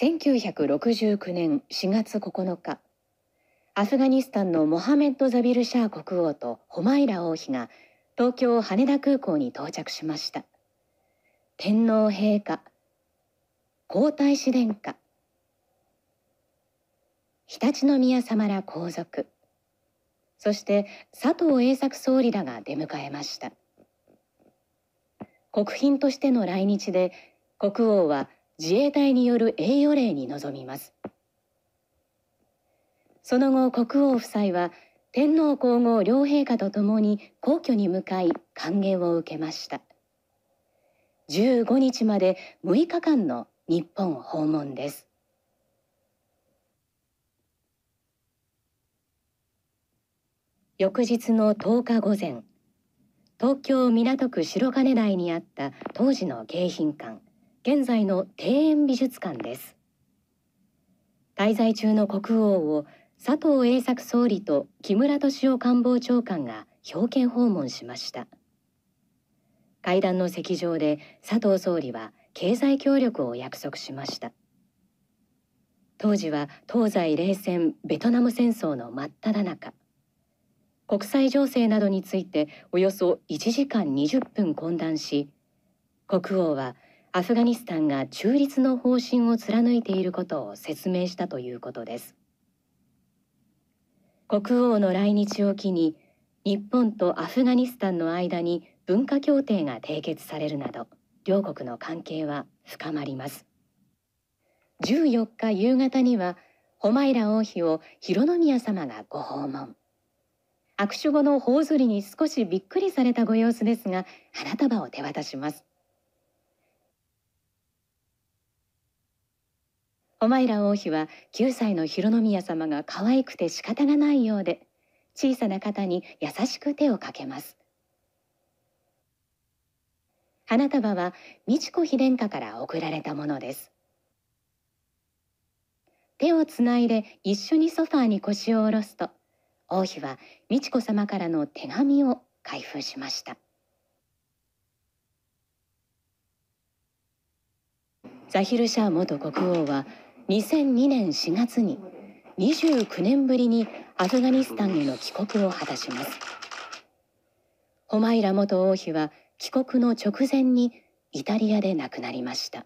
1969年4月9日アフガニスタンのモハメッド・ザビル・シャー国王とホマイラ王妃が東京羽田空港に到着しました天皇陛下皇太子殿下常陸宮さまら皇族そして佐藤栄作総理らが出迎えました国賓としての来日で国王は自衛隊による栄誉礼に臨みますその後国王夫妻は天皇皇后両陛下とともに皇居に向かい歓迎を受けました15日まで6日間の日本訪問です翌日の10日午前東京港区白金台にあった当時の迎賓館現在の庭園美術館です滞在中の国王を佐藤栄作総理と木村敏夫官房長官が表敬訪問しました会談の席上で佐藤総理は経済協力を約束しました当時は東西冷戦ベトナム戦争の真っ只中国際情勢などについておよそ1時間20分懇談し国王はアフガニスタンが中立の方針を貫いていることを説明したということです国王の来日を機に日本とアフガニスタンの間に文化協定が締結されるなど両国の関係は深まります14日夕方にはホマイラ王妃を広宮様がご訪問握手後の頬ずりに少しびっくりされたご様子ですが花束を手渡しますお前ら王妃は9歳の広宮様が可愛くて仕方がないようで小さな方に優しく手をかけます花束は美智子妃殿下から贈られたものです手をつないで一緒にソファーに腰を下ろすと王妃は美智子様からの手紙を開封しましたザヒル・シャー元国王は2002年4月に29年ぶりにアフガニスタンへの帰国を果たしますホマイラ元王妃は帰国の直前にイタリアで亡くなりました